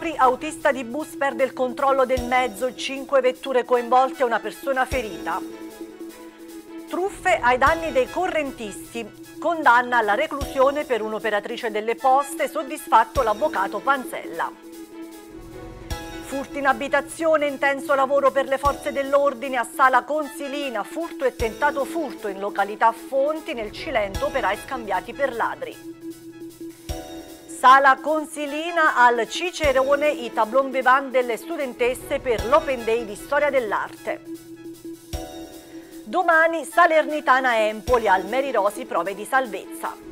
Capri, autista di bus perde il controllo del mezzo, 5 vetture coinvolte e una persona ferita. Truffe ai danni dei correntisti, condanna alla reclusione per un'operatrice delle poste, soddisfatto l'avvocato Panzella. Furti in abitazione, intenso lavoro per le forze dell'ordine a Sala Consilina, furto e tentato furto in località Fonti nel Cilento, operai scambiati per ladri. Sala Consilina al Cicerone i tablon vivant delle studentesse per l'Open Day di Storia dell'Arte. Domani Salernitana Empoli al Meri Rosi prove di salvezza.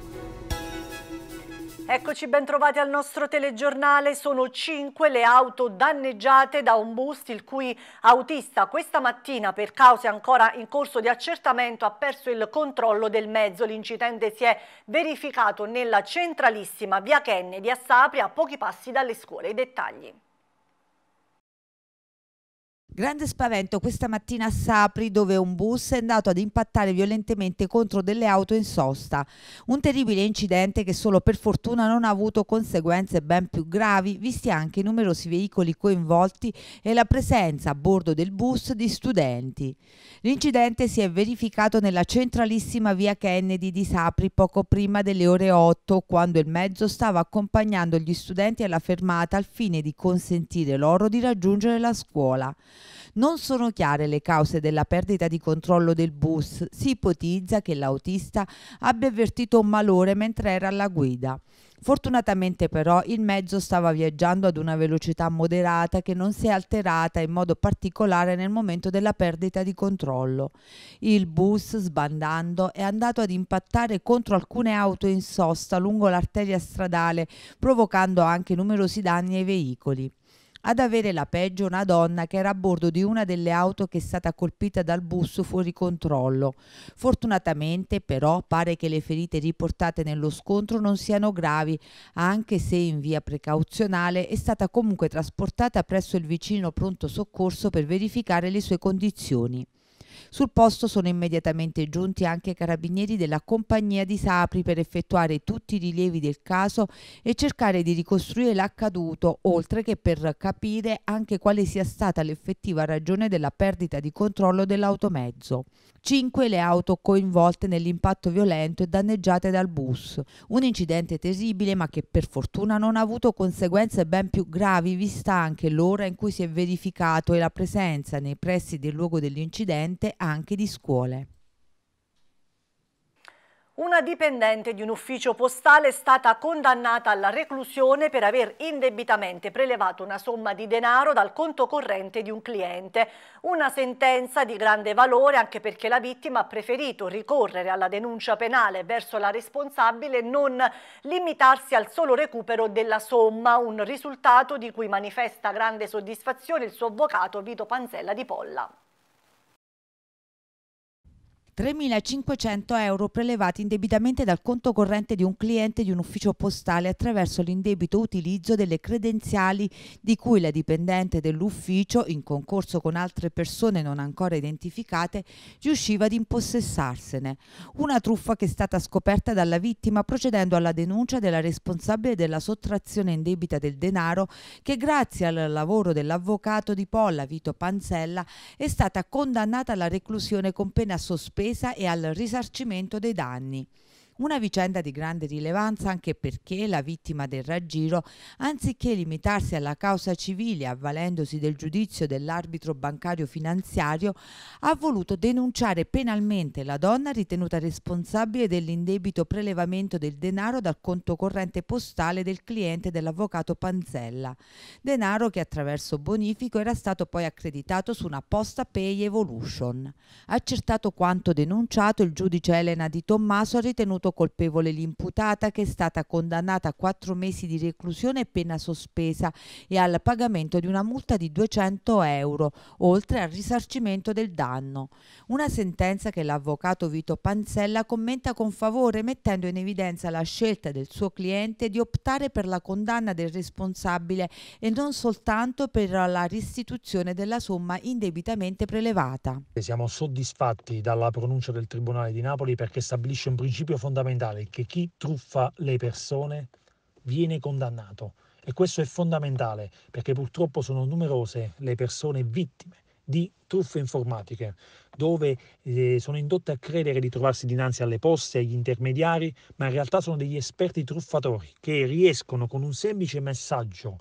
Eccoci bentrovati al nostro telegiornale, sono cinque le auto danneggiate da un boost il cui autista questa mattina per cause ancora in corso di accertamento ha perso il controllo del mezzo. L'incidente si è verificato nella centralissima via Kennedy di Assapria a pochi passi dalle scuole. I dettagli. Grande spavento questa mattina a Sapri dove un bus è andato ad impattare violentemente contro delle auto in sosta. Un terribile incidente che solo per fortuna non ha avuto conseguenze ben più gravi, visti anche i numerosi veicoli coinvolti e la presenza a bordo del bus di studenti. L'incidente si è verificato nella centralissima via Kennedy di Sapri poco prima delle ore 8, quando il mezzo stava accompagnando gli studenti alla fermata al fine di consentire loro di raggiungere la scuola. Non sono chiare le cause della perdita di controllo del bus. Si ipotizza che l'autista abbia avvertito un malore mentre era alla guida. Fortunatamente però il mezzo stava viaggiando ad una velocità moderata che non si è alterata in modo particolare nel momento della perdita di controllo. Il bus, sbandando, è andato ad impattare contro alcune auto in sosta lungo l'arteria stradale, provocando anche numerosi danni ai veicoli. Ad avere la peggio una donna che era a bordo di una delle auto che è stata colpita dal bus fuori controllo. Fortunatamente però pare che le ferite riportate nello scontro non siano gravi, anche se in via precauzionale è stata comunque trasportata presso il vicino pronto soccorso per verificare le sue condizioni. Sul posto sono immediatamente giunti anche i carabinieri della compagnia di Sapri per effettuare tutti i rilievi del caso e cercare di ricostruire l'accaduto, oltre che per capire anche quale sia stata l'effettiva ragione della perdita di controllo dell'automezzo. 5 le auto coinvolte nell'impatto violento e danneggiate dal bus. Un incidente terribile ma che per fortuna non ha avuto conseguenze ben più gravi vista anche l'ora in cui si è verificato e la presenza nei pressi del luogo dell'incidente anche di scuole. Una dipendente di un ufficio postale è stata condannata alla reclusione per aver indebitamente prelevato una somma di denaro dal conto corrente di un cliente. Una sentenza di grande valore anche perché la vittima ha preferito ricorrere alla denuncia penale verso la responsabile e non limitarsi al solo recupero della somma, un risultato di cui manifesta grande soddisfazione il suo avvocato Vito Panzella di Polla. 3.500 euro prelevati indebitamente dal conto corrente di un cliente di un ufficio postale attraverso l'indebito utilizzo delle credenziali di cui la dipendente dell'ufficio, in concorso con altre persone non ancora identificate, riusciva ad impossessarsene. Una truffa che è stata scoperta dalla vittima procedendo alla denuncia della responsabile della sottrazione indebita del denaro che grazie al lavoro dell'avvocato di Polla, Vito Panzella, è stata condannata alla reclusione con pena sospesa difesa e al risarcimento dei danni. Una vicenda di grande rilevanza anche perché la vittima del raggiro, anziché limitarsi alla causa civile avvalendosi del giudizio dell'arbitro bancario finanziario, ha voluto denunciare penalmente la donna ritenuta responsabile dell'indebito prelevamento del denaro dal conto corrente postale del cliente dell'avvocato Panzella, denaro che attraverso bonifico era stato poi accreditato su una posta Pay Evolution. Accertato quanto denunciato, il giudice Elena Di Tommaso ha ritenuto ritenuto colpevole l'imputata che è stata condannata a quattro mesi di reclusione e pena sospesa e al pagamento di una multa di 200 euro, oltre al risarcimento del danno. Una sentenza che l'avvocato Vito Panzella commenta con favore mettendo in evidenza la scelta del suo cliente di optare per la condanna del responsabile e non soltanto per la restituzione della somma indebitamente prelevata. Siamo soddisfatti dalla pronuncia del Tribunale di Napoli perché stabilisce un principio fondamentale fondamentale che chi truffa le persone viene condannato e questo è fondamentale perché purtroppo sono numerose le persone vittime di truffe informatiche, dove eh, sono indotte a credere di trovarsi dinanzi alle poste, agli intermediari, ma in realtà sono degli esperti truffatori che riescono con un semplice messaggio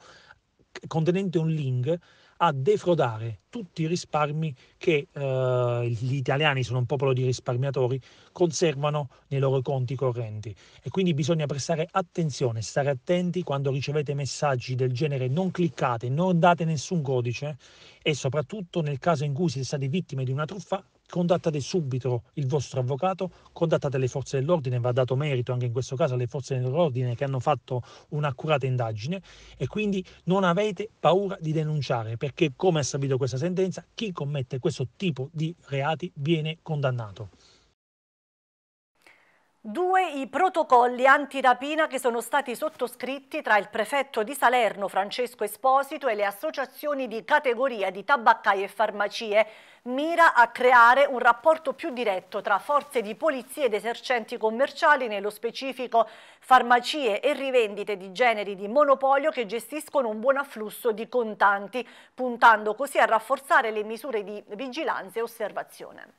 contenente un link a defrodare tutti i risparmi che eh, gli italiani sono un popolo di risparmiatori conservano nei loro conti correnti e quindi bisogna prestare attenzione, stare attenti quando ricevete messaggi del genere, non cliccate, non date nessun codice e soprattutto nel caso in cui siete stati vittime di una truffa contattate subito il vostro avvocato, contattate le forze dell'ordine, va dato merito anche in questo caso alle forze dell'ordine che hanno fatto un'accurata indagine e quindi non avete paura di denunciare perché come ha saputo questa sentenza chi commette questo tipo di reati viene condannato. Due i protocolli antirapina che sono stati sottoscritti tra il prefetto di Salerno Francesco Esposito e le associazioni di categoria di tabaccai e farmacie mira a creare un rapporto più diretto tra forze di polizia ed esercenti commerciali, nello specifico farmacie e rivendite di generi di monopolio che gestiscono un buon afflusso di contanti, puntando così a rafforzare le misure di vigilanza e osservazione.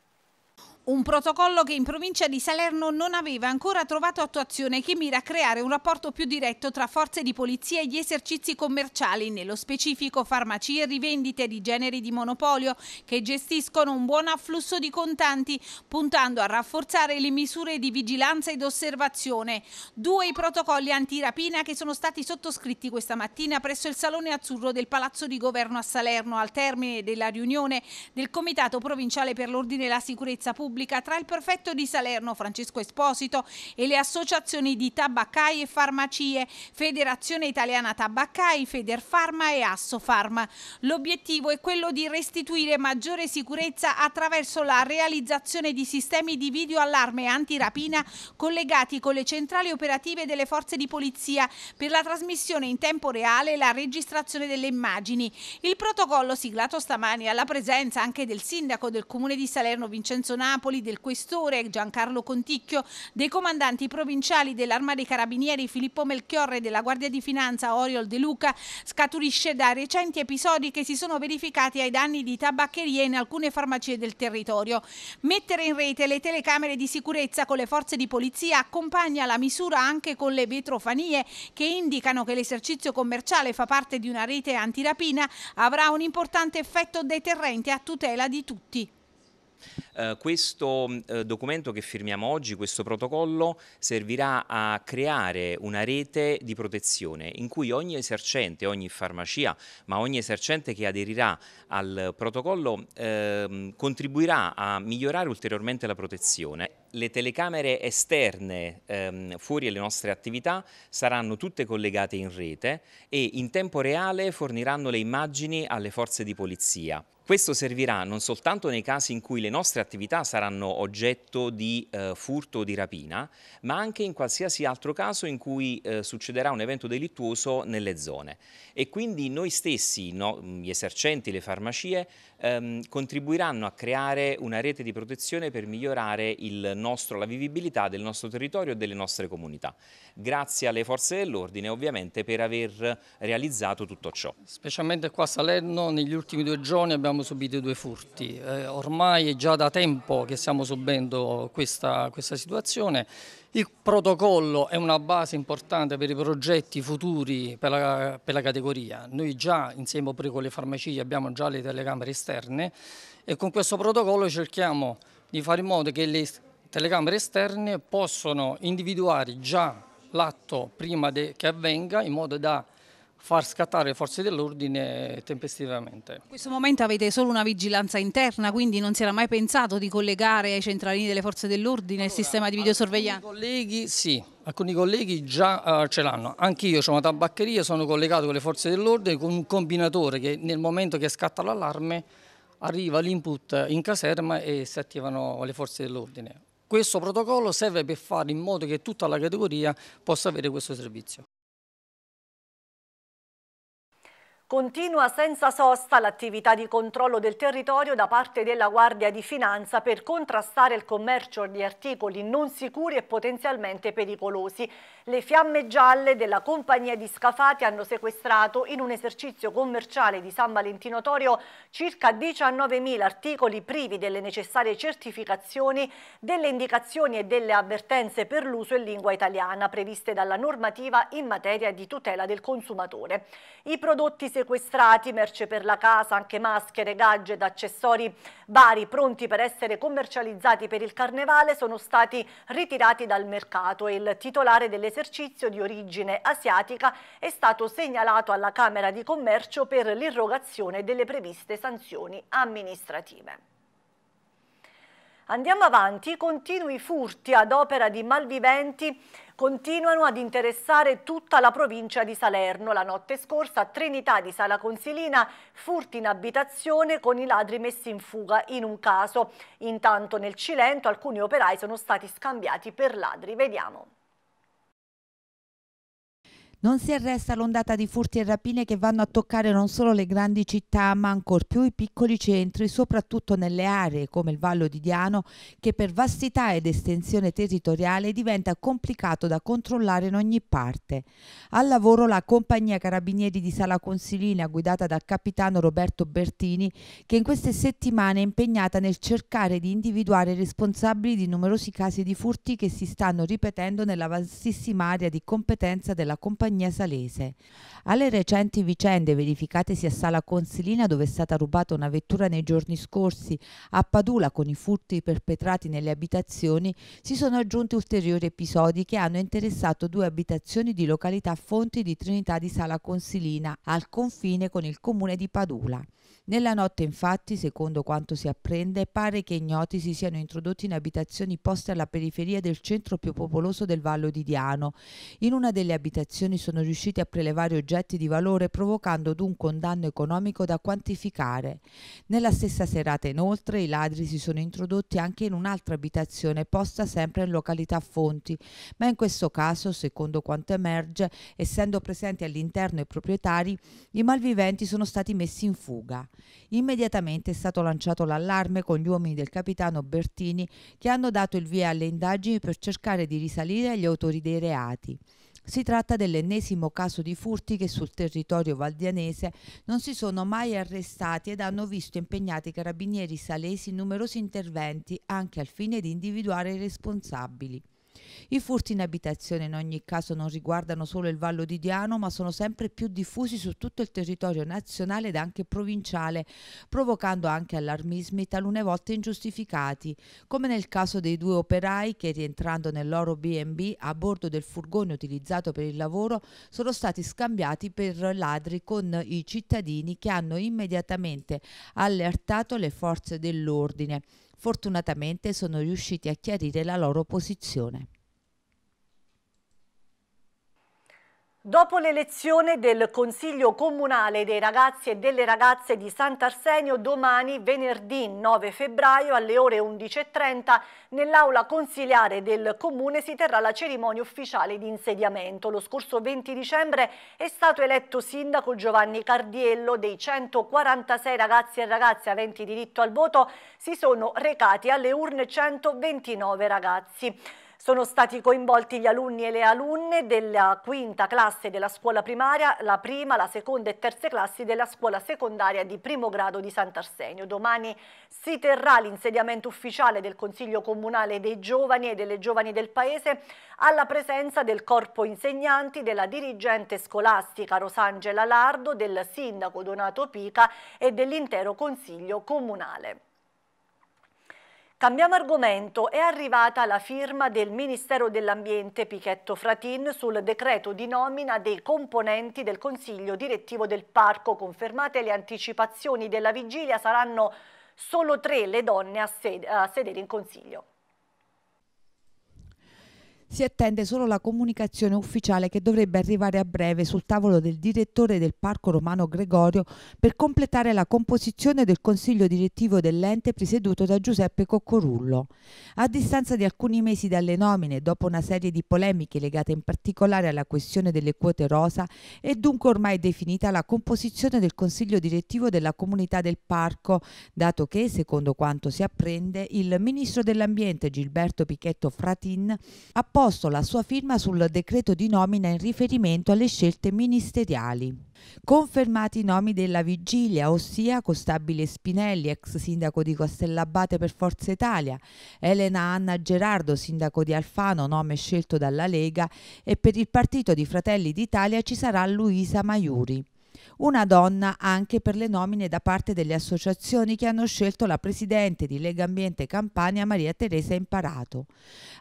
Un protocollo che in provincia di Salerno non aveva ancora trovato attuazione che mira a creare un rapporto più diretto tra forze di polizia e gli esercizi commerciali, nello specifico farmacie e rivendite di generi di monopolio che gestiscono un buon afflusso di contanti, puntando a rafforzare le misure di vigilanza ed osservazione. Due i protocolli antirapina che sono stati sottoscritti questa mattina presso il Salone Azzurro del Palazzo di Governo a Salerno al termine della riunione del Comitato Provinciale per l'Ordine e la Sicurezza Pubblica pubblica tra il prefetto di Salerno Francesco Esposito e le associazioni di tabaccai e farmacie, Federazione Italiana Tabaccai, Federfarma e Assofarma. L'obiettivo è quello di restituire maggiore sicurezza attraverso la realizzazione di sistemi di videoallarme antirapina collegati con le centrali operative delle forze di polizia per la trasmissione in tempo reale e la registrazione delle immagini. Il protocollo siglato stamani alla presenza anche del sindaco del comune di Salerno Vincenzo Napoli Napoli, del questore Giancarlo Conticchio, dei comandanti provinciali dell'Arma dei Carabinieri Filippo Melchiorre e della Guardia di Finanza Oriol De Luca scaturisce da recenti episodi che si sono verificati ai danni di tabaccherie in alcune farmacie del territorio. Mettere in rete le telecamere di sicurezza con le forze di polizia accompagna la misura anche con le vetrofanie che indicano che l'esercizio commerciale fa parte di una rete antirapina avrà un importante effetto deterrente a tutela di tutti. Eh, questo mm, eh, documento che firmiamo oggi, questo protocollo, servirà a creare una rete di protezione in cui ogni esercente, ogni farmacia, ma ogni esercente che aderirà al protocollo eh, contribuirà a migliorare ulteriormente la protezione le telecamere esterne ehm, fuori alle nostre attività saranno tutte collegate in rete e in tempo reale forniranno le immagini alle forze di polizia. Questo servirà non soltanto nei casi in cui le nostre attività saranno oggetto di eh, furto o di rapina, ma anche in qualsiasi altro caso in cui eh, succederà un evento delittuoso nelle zone. E quindi noi stessi, no, gli esercenti, le farmacie, ehm, contribuiranno a creare una rete di protezione per migliorare il nostro, la vivibilità del nostro territorio e delle nostre comunità. Grazie alle forze dell'ordine ovviamente per aver realizzato tutto ciò. Specialmente qua a Salerno negli ultimi due giorni abbiamo subito due furti, eh, ormai è già da tempo che stiamo subendo questa, questa situazione il protocollo è una base importante per i progetti futuri per la, per la categoria. Noi già insieme con le farmacie abbiamo già le telecamere esterne e con questo protocollo cerchiamo di fare in modo che le telecamere esterne possono individuare già l'atto prima che avvenga in modo da far scattare le forze dell'ordine tempestivamente. In questo momento avete solo una vigilanza interna, quindi non si era mai pensato di collegare ai centralini delle forze dell'ordine allora, il sistema di videosorveglianza? Colleghi, sì, alcuni colleghi già uh, ce l'hanno. Anch'io ho una tabaccheria, sono collegato con le forze dell'ordine con un combinatore che nel momento che scatta l'allarme arriva l'input in caserma e si attivano le forze dell'ordine. Questo protocollo serve per fare in modo che tutta la categoria possa avere questo servizio. Continua senza sosta l'attività di controllo del territorio da parte della Guardia di Finanza per contrastare il commercio di articoli non sicuri e potenzialmente pericolosi. Le fiamme gialle della compagnia di Scafati hanno sequestrato in un esercizio commerciale di San Valentino Torio circa 19.000 articoli privi delle necessarie certificazioni, delle indicazioni e delle avvertenze per l'uso in lingua italiana previste dalla normativa in materia di tutela del consumatore. I prodotti sequestrati, merce per la casa, anche maschere, gadget, accessori vari pronti per essere commercializzati per il carnevale sono stati ritirati dal mercato e il titolare dell'esercizio di origine asiatica è stato segnalato alla Camera di Commercio per l'irrogazione delle previste sanzioni amministrative. Andiamo avanti, continui furti ad opera di malviventi continuano ad interessare tutta la provincia di Salerno. La notte scorsa a Trinità di Sala Consilina furti in abitazione con i ladri messi in fuga in un caso. Intanto nel Cilento alcuni operai sono stati scambiati per ladri. Vediamo. Non si arresta l'ondata di furti e rapine che vanno a toccare non solo le grandi città, ma ancor più i piccoli centri, soprattutto nelle aree come il Vallo di Diano, che per vastità ed estensione territoriale diventa complicato da controllare in ogni parte. Al lavoro la compagnia Carabinieri di Sala Consilina, guidata dal capitano Roberto Bertini, che in queste settimane è impegnata nel cercare di individuare i responsabili di numerosi casi di furti che si stanno ripetendo nella vastissima area di competenza della compagnia compagnia salese. Alle recenti vicende verificatesi a Sala Consilina dove è stata rubata una vettura nei giorni scorsi, a Padula con i furti perpetrati nelle abitazioni, si sono aggiunti ulteriori episodi che hanno interessato due abitazioni di località Fonti di Trinità di Sala Consilina, al confine con il comune di Padula. Nella notte, infatti, secondo quanto si apprende, pare che ignoti si siano introdotti in abitazioni poste alla periferia del centro più popoloso del Vallo di Diano. In una delle abitazioni sono riusciti a prelevare oggetti di valore, provocando dunque un danno economico da quantificare. Nella stessa serata, inoltre, i ladri si sono introdotti anche in un'altra abitazione posta sempre in località Fonti, ma in questo caso, secondo quanto emerge, essendo presenti all'interno i proprietari, i malviventi sono stati messi in fuga. Immediatamente è stato lanciato l'allarme con gli uomini del capitano Bertini che hanno dato il via alle indagini per cercare di risalire agli autori dei reati. Si tratta dell'ennesimo caso di furti che sul territorio valdianese non si sono mai arrestati ed hanno visto impegnati i carabinieri salesi in numerosi interventi anche al fine di individuare i responsabili. I furti in abitazione in ogni caso non riguardano solo il Vallo di Diano, ma sono sempre più diffusi su tutto il territorio nazionale ed anche provinciale, provocando anche allarmismi talune volte ingiustificati, come nel caso dei due operai che rientrando nel loro B&B a bordo del furgone utilizzato per il lavoro sono stati scambiati per ladri con i cittadini che hanno immediatamente allertato le forze dell'ordine. Fortunatamente sono riusciti a chiarire la loro posizione. Dopo l'elezione del Consiglio Comunale dei ragazzi e delle ragazze di Sant'Arsenio, domani venerdì 9 febbraio alle ore 11.30 nell'aula consiliare del Comune si terrà la cerimonia ufficiale di insediamento. Lo scorso 20 dicembre è stato eletto sindaco Giovanni Cardiello. Dei 146 ragazzi e ragazze aventi diritto al voto si sono recati alle urne 129 ragazzi. Sono stati coinvolti gli alunni e le alunne della quinta classe della scuola primaria, la prima, la seconda e terza classi della scuola secondaria di primo grado di Sant'Arsenio. Domani si terrà l'insediamento ufficiale del Consiglio Comunale dei Giovani e delle Giovani del Paese alla presenza del corpo insegnanti, della dirigente scolastica Rosangela Lardo, del sindaco Donato Pica e dell'intero Consiglio Comunale. Cambiamo argomento, è arrivata la firma del Ministero dell'Ambiente Pichetto Fratin sul decreto di nomina dei componenti del Consiglio direttivo del Parco. Confermate le anticipazioni della vigilia, saranno solo tre le donne a, sed a sedere in Consiglio. Si attende solo la comunicazione ufficiale che dovrebbe arrivare a breve sul tavolo del direttore del Parco Romano Gregorio per completare la composizione del consiglio direttivo dell'ente presieduto da Giuseppe Coccorullo. A distanza di alcuni mesi dalle nomine, dopo una serie di polemiche legate in particolare alla questione delle quote rosa, è dunque ormai definita la composizione del consiglio direttivo della comunità del parco, dato che, secondo quanto si apprende, il ministro dell'Ambiente Gilberto Pichetto Fratin ha posto la sua firma sul decreto di nomina in riferimento alle scelte ministeriali. Confermati i nomi della vigilia, ossia Costabile Spinelli, ex sindaco di Castellabate per Forza Italia, Elena Anna Gerardo, sindaco di Alfano, nome scelto dalla Lega, e per il partito di Fratelli d'Italia ci sarà Luisa Maiuri. Una donna anche per le nomine da parte delle associazioni che hanno scelto la presidente di Lega Ambiente Campania Maria Teresa Imparato.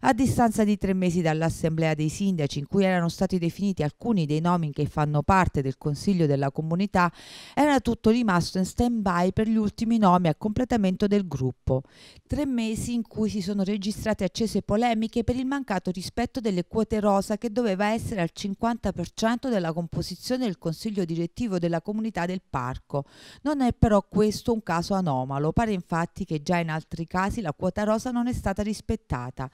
A distanza di tre mesi dall'assemblea dei sindaci in cui erano stati definiti alcuni dei nomi che fanno parte del consiglio della comunità, era tutto rimasto in stand-by per gli ultimi nomi a completamento del gruppo. Tre mesi in cui si sono registrate accese polemiche per il mancato rispetto delle quote rosa che doveva essere al 50% della composizione del consiglio direttivo all'arrivo della comunità del parco. Non è però questo un caso anomalo, pare infatti che già in altri casi la quota rosa non è stata rispettata.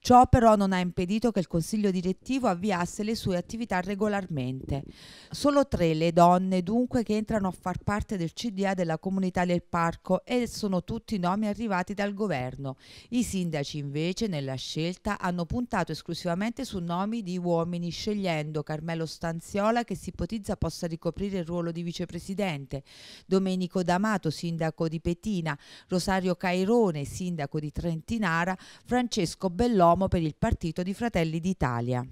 Ciò però non ha impedito che il consiglio direttivo avviasse le sue attività regolarmente. Solo tre le donne dunque che entrano a far parte del CDA della comunità del parco e sono tutti nomi arrivati dal governo. I sindaci invece nella scelta hanno puntato esclusivamente su nomi di uomini scegliendo Carmelo Stanziola che si ipotizza possa ricoprire ricoprire il ruolo di vicepresidente, Domenico D'Amato, sindaco di Petina, Rosario Cairone, sindaco di Trentinara, Francesco Bellomo per il partito di Fratelli d'Italia.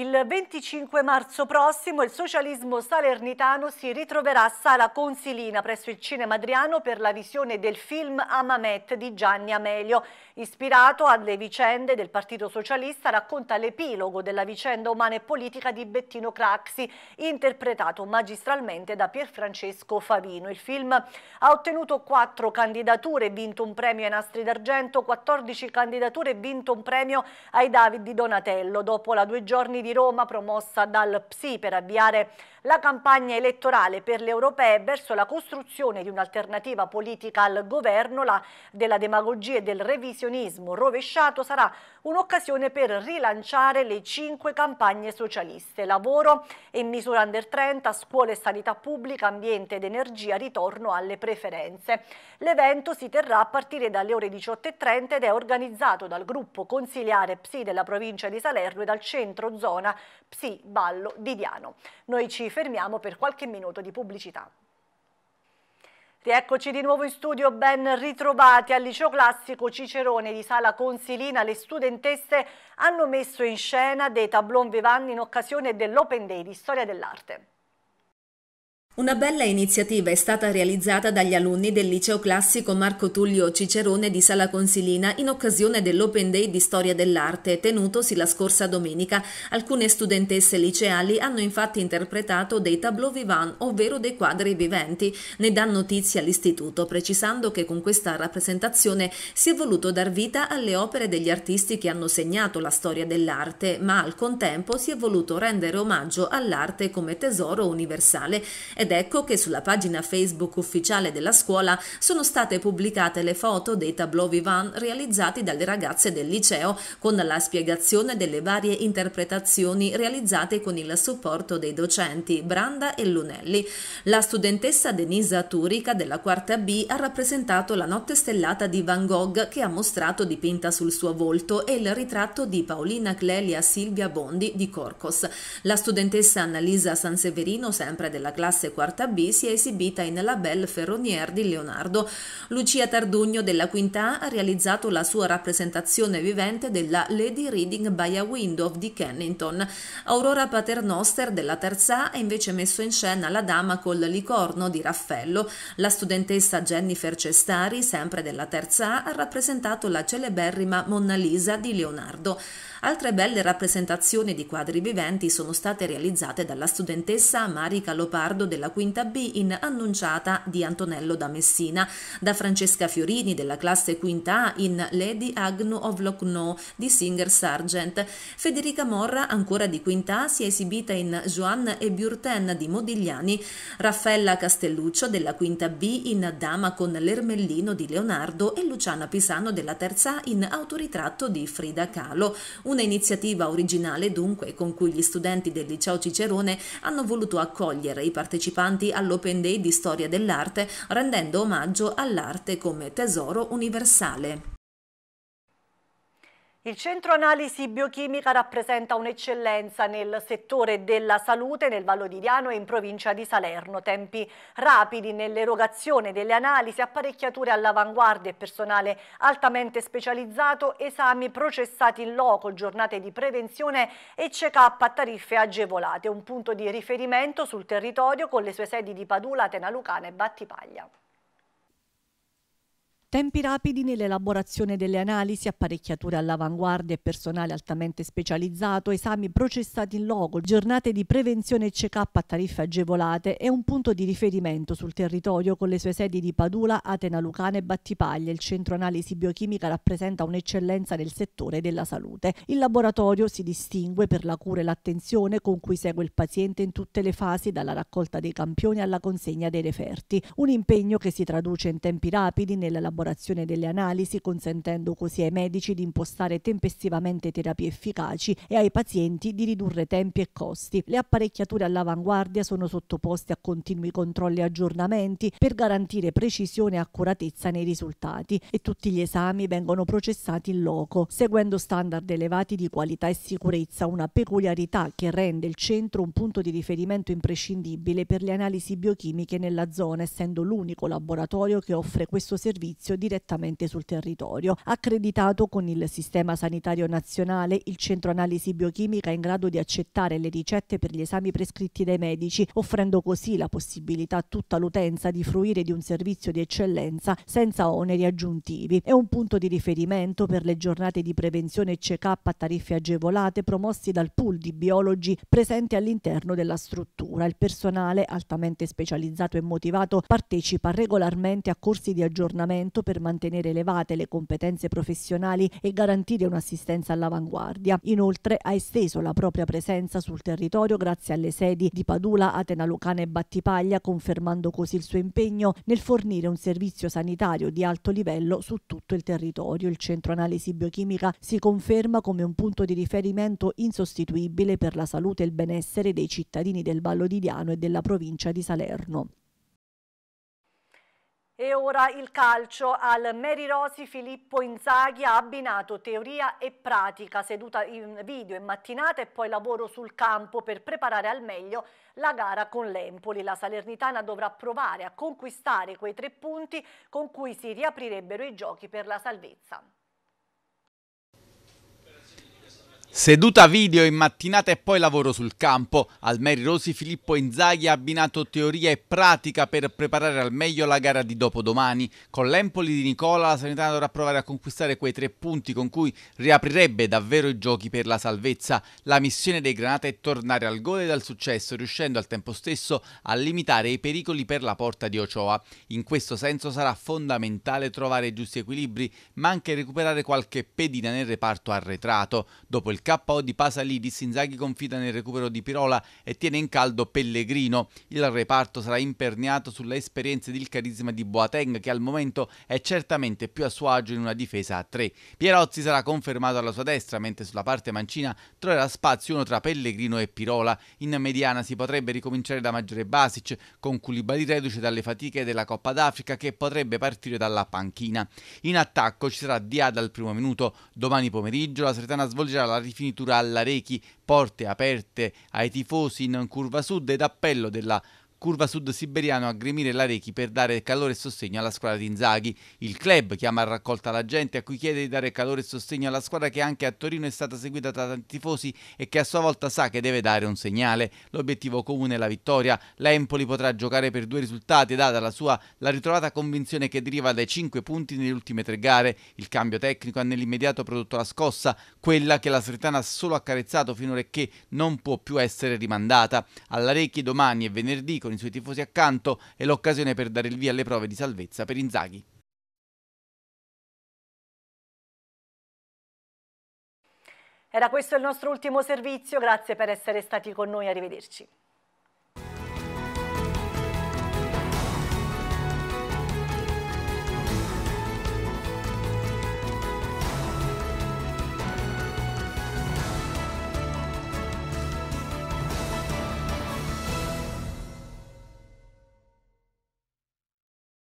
Il 25 marzo prossimo il socialismo salernitano si ritroverà a Sala Consilina presso il Cinema Adriano per la visione del film Amamet di Gianni Amelio. Ispirato alle vicende del Partito Socialista racconta l'epilogo della vicenda umana e politica di Bettino Craxi interpretato magistralmente da Pierfrancesco Favino. Il film ha ottenuto quattro candidature, vinto un premio ai nastri d'argento, 14 candidature e vinto un premio ai David di Donatello. Dopo la due giorni di di Roma promossa dal PSI per avviare la campagna elettorale per le europee verso la costruzione di un'alternativa politica al governo, la della demagogia e del revisionismo rovesciato sarà un'occasione per rilanciare le cinque campagne socialiste, lavoro e misura under 30, scuole e sanità pubblica, ambiente ed energia, ritorno alle preferenze. L'evento si terrà a partire dalle ore 18.30 ed è organizzato dal gruppo consiliare PSI della provincia di Salerno e dal centro Zona zona Psi Ballo di Diano. Noi ci fermiamo per qualche minuto di pubblicità. Rieccoci di nuovo in studio, ben ritrovati al Liceo Classico Cicerone di Sala Consilina. Le studentesse hanno messo in scena dei tablon vivant in occasione dell'Open Day di Storia dell'Arte. Una bella iniziativa è stata realizzata dagli alunni del liceo classico Marco Tullio Cicerone di Sala Consilina in occasione dell'Open Day di Storia dell'Arte tenutosi la scorsa domenica. Alcune studentesse liceali hanno infatti interpretato dei tableau vivant, ovvero dei quadri viventi. Ne dà notizia l'istituto, precisando che con questa rappresentazione si è voluto dar vita alle opere degli artisti che hanno segnato la storia dell'arte, ma al contempo si è voluto rendere omaggio all'arte come tesoro universale. È ed ecco che sulla pagina Facebook ufficiale della scuola sono state pubblicate le foto dei tableau vivant realizzati dalle ragazze del liceo con la spiegazione delle varie interpretazioni realizzate con il supporto dei docenti Branda e Lunelli. La studentessa Denisa Turica della quarta B ha rappresentato la notte stellata di Van Gogh che ha mostrato dipinta sul suo volto e il ritratto di Paolina Clelia Silvia Bondi di Corcos. La studentessa Annalisa Sanseverino, sempre della classe quarta B si è esibita in La Belle Ferronier di Leonardo. Lucia Tardugno della Quinta ha realizzato la sua rappresentazione vivente della Lady Reading by a Window di Kennington. Aurora Paternoster della Terza ha invece messo in scena La Dama col licorno di Raffaello. La studentessa Jennifer Cestari, sempre della Terza, ha rappresentato la celeberrima Monna Lisa di Leonardo. Altre belle rappresentazioni di quadri viventi sono state realizzate dalla studentessa Marica Lopardo della della quinta B in Annunciata di Antonello da Messina, da Francesca Fiorini della classe quinta A in Lady Agnu of Locno di Singer Sargent. Federica Morra, ancora di quinta A, si è esibita in Joan e Burten di Modigliani, Raffaella Castelluccio della quinta B in Dama con l'Ermellino di Leonardo e Luciana Pisano della terza A in Autoritratto di Frida Kahlo. Una iniziativa originale dunque con cui gli studenti del liceo Cicerone hanno voluto accogliere i partecipanti partecipanti all'Open Day di Storia dell'Arte, rendendo omaggio all'arte come tesoro universale. Il centro analisi biochimica rappresenta un'eccellenza nel settore della salute nel Vallo di Diano e in provincia di Salerno. Tempi rapidi nell'erogazione delle analisi, apparecchiature all'avanguardia e personale altamente specializzato, esami processati in loco, giornate di prevenzione e check-up a tariffe agevolate. Un punto di riferimento sul territorio con le sue sedi di Padula, Tena Lucana e Battipaglia. Tempi rapidi nell'elaborazione delle analisi, apparecchiature all'avanguardia e personale altamente specializzato, esami processati in loco, giornate di prevenzione e check-up a tariffe agevolate è un punto di riferimento sul territorio con le sue sedi di Padula, Atena Lucana e Battipaglia. Il centro analisi biochimica rappresenta un'eccellenza nel settore della salute. Il laboratorio si distingue per la cura e l'attenzione con cui segue il paziente in tutte le fasi, dalla raccolta dei campioni alla consegna dei referti. Un impegno che si traduce in tempi rapidi nell'elaborazione elaborazione delle analisi, consentendo così ai medici di impostare tempestivamente terapie efficaci e ai pazienti di ridurre tempi e costi. Le apparecchiature all'avanguardia sono sottoposte a continui controlli e aggiornamenti per garantire precisione e accuratezza nei risultati e tutti gli esami vengono processati in loco, seguendo standard elevati di qualità e sicurezza, una peculiarità che rende il centro un punto di riferimento imprescindibile per le analisi biochimiche nella zona, essendo l'unico laboratorio che offre questo servizio servizio direttamente sul territorio, accreditato con il Sistema Sanitario Nazionale, il centro analisi biochimica è in grado di accettare le ricette per gli esami prescritti dai medici, offrendo così la possibilità a tutta l'utenza di fruire di un servizio di eccellenza senza oneri aggiuntivi. È un punto di riferimento per le giornate di prevenzione e check-up a tariffe agevolate promossi dal pool di biologi presenti all'interno della struttura. Il personale altamente specializzato e motivato partecipa regolarmente a corsi di aggiornamento alto per mantenere elevate le competenze professionali e garantire un'assistenza all'avanguardia. Inoltre ha esteso la propria presenza sul territorio grazie alle sedi di Padula, Atena Lucana e Battipaglia, confermando così il suo impegno nel fornire un servizio sanitario di alto livello su tutto il territorio. Il centro analisi biochimica si conferma come un punto di riferimento insostituibile per la salute e il benessere dei cittadini del Vallo di Diano e della provincia di Salerno. E ora il calcio al Mary Rosi Filippo Inzaghi ha abbinato teoria e pratica, seduta in video e mattinata e poi lavoro sul campo per preparare al meglio la gara con l'Empoli. La Salernitana dovrà provare a conquistare quei tre punti con cui si riaprirebbero i giochi per la salvezza. Seduta video in mattinata e poi lavoro sul campo. Al Mary Rosi Filippo Inzaghi ha abbinato teoria e pratica per preparare al meglio la gara di dopodomani. Con l'Empoli di Nicola la Sanità dovrà provare a conquistare quei tre punti con cui riaprirebbe davvero i giochi per la salvezza. La missione dei Granata è tornare al gol e dal successo, riuscendo al tempo stesso a limitare i pericoli per la porta di Ochoa. In questo senso sarà fondamentale trovare i giusti equilibri, ma anche recuperare qualche pedina nel reparto arretrato. Dopo il KO di Pasalidis, Sinzaghi confida nel recupero di Pirola e tiene in caldo Pellegrino. Il reparto sarà imperniato sulle esperienze ed il carisma di Boateng che al momento è certamente più a suo agio in una difesa a 3. Pierozzi sarà confermato alla sua destra, mentre sulla parte mancina troverà spazio uno tra Pellegrino e Pirola. In mediana si potrebbe ricominciare da Maggiore Basic, con Koulibaly reduce dalle fatiche della Coppa d'Africa che potrebbe partire dalla panchina. In attacco ci sarà Diada al primo minuto. Domani pomeriggio la Sretana svolgerà la rifinitura Rechi, porte aperte ai tifosi in curva sud ed appello della curva sud siberiano a gremire l'Arechi per dare calore e sostegno alla squadra di Inzaghi. Il club chiama a raccolta la gente a cui chiede di dare calore e sostegno alla squadra che anche a Torino è stata seguita da tanti tifosi e che a sua volta sa che deve dare un segnale. L'obiettivo comune è la vittoria. L'Empoli potrà giocare per due risultati data la sua la ritrovata convinzione che deriva dai cinque punti nelle ultime tre gare. Il cambio tecnico ha nell'immediato prodotto la scossa, quella che la Sretana ha solo accarezzato finora e che non può più essere rimandata. All'Arechi domani e venerdì con con i suoi tifosi accanto e l'occasione per dare il via alle prove di salvezza per Inzaghi. Era questo il nostro ultimo servizio, grazie per essere stati con noi, arrivederci.